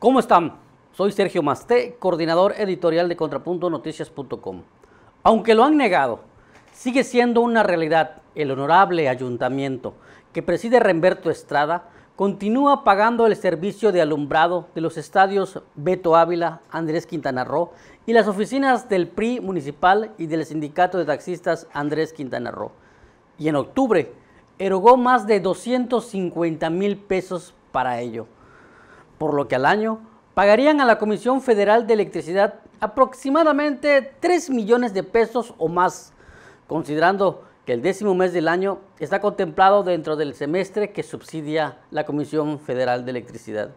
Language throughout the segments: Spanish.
¿Cómo están? Soy Sergio Masté, coordinador editorial de ContrapuntoNoticias.com. Aunque lo han negado, sigue siendo una realidad el honorable ayuntamiento que preside Remberto Estrada continúa pagando el servicio de alumbrado de los estadios Beto Ávila, Andrés Quintana Roo y las oficinas del PRI municipal y del sindicato de taxistas Andrés Quintana Roo. Y en octubre erogó más de 250 mil pesos para ello por lo que al año pagarían a la Comisión Federal de Electricidad aproximadamente 3 millones de pesos o más, considerando que el décimo mes del año está contemplado dentro del semestre que subsidia la Comisión Federal de Electricidad.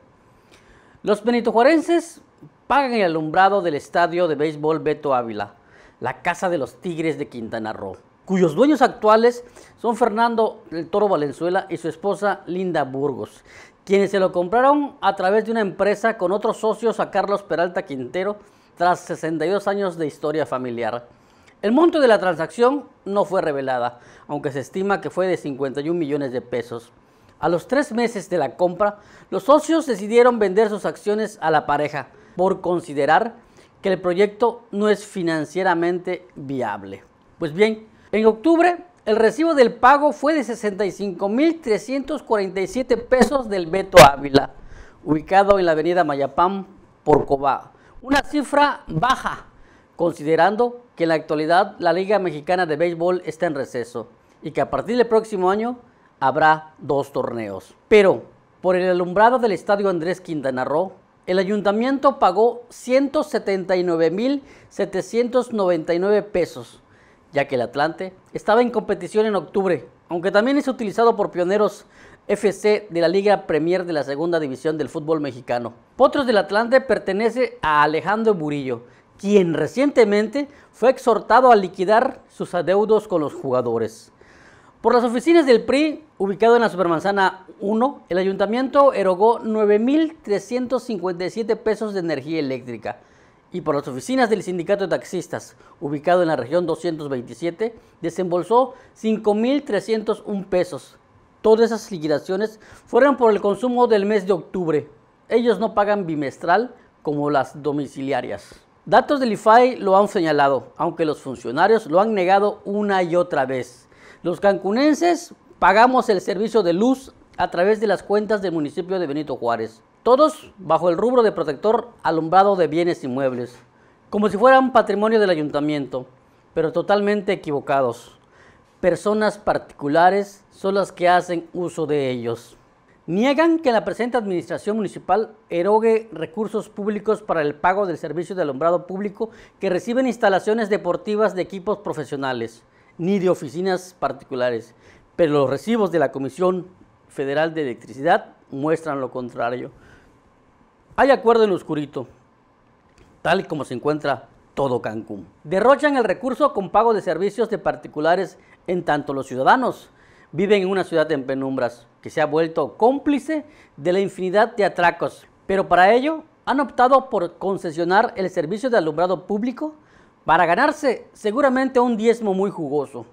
Los benitojuarenses pagan el alumbrado del estadio de béisbol Beto Ávila, la casa de los Tigres de Quintana Roo, cuyos dueños actuales son Fernando el Toro Valenzuela y su esposa Linda Burgos, quienes se lo compraron a través de una empresa con otros socios a Carlos Peralta Quintero tras 62 años de historia familiar. El monto de la transacción no fue revelada, aunque se estima que fue de 51 millones de pesos. A los tres meses de la compra, los socios decidieron vender sus acciones a la pareja por considerar que el proyecto no es financieramente viable. Pues bien, en octubre, el recibo del pago fue de 65.347 pesos del Beto Ávila, ubicado en la avenida Mayapán, Cobá. Una cifra baja, considerando que en la actualidad la Liga Mexicana de Béisbol está en receso y que a partir del próximo año habrá dos torneos. Pero, por el alumbrado del Estadio Andrés Quintana Roo, el ayuntamiento pagó 179.799 pesos ya que el Atlante estaba en competición en octubre, aunque también es utilizado por pioneros FC de la Liga Premier de la Segunda División del Fútbol Mexicano. Potros del Atlante pertenece a Alejandro Burillo, quien recientemente fue exhortado a liquidar sus adeudos con los jugadores. Por las oficinas del PRI, ubicado en la Supermanzana 1, el ayuntamiento erogó 9.357 pesos de energía eléctrica, y por las oficinas del sindicato de taxistas, ubicado en la región 227, desembolsó 5.301 pesos. Todas esas liquidaciones fueron por el consumo del mes de octubre. Ellos no pagan bimestral como las domiciliarias. Datos del IFAI lo han señalado, aunque los funcionarios lo han negado una y otra vez. Los cancunenses pagamos el servicio de luz, a través de las cuentas del municipio de Benito Juárez, todos bajo el rubro de protector alumbrado de bienes inmuebles, como si fueran patrimonio del ayuntamiento, pero totalmente equivocados. Personas particulares son las que hacen uso de ellos. Niegan que la presente administración municipal erogue recursos públicos para el pago del servicio de alumbrado público que reciben instalaciones deportivas de equipos profesionales, ni de oficinas particulares, pero los recibos de la comisión Federal de Electricidad muestran lo contrario. Hay acuerdo en oscurito, tal y como se encuentra todo Cancún. Derrochan el recurso con pago de servicios de particulares en tanto los ciudadanos viven en una ciudad en penumbras que se ha vuelto cómplice de la infinidad de atracos. Pero para ello han optado por concesionar el servicio de alumbrado público para ganarse seguramente un diezmo muy jugoso.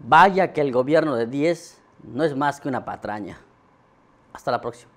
Vaya que el gobierno de diez no es más que una patraña. Hasta la próxima.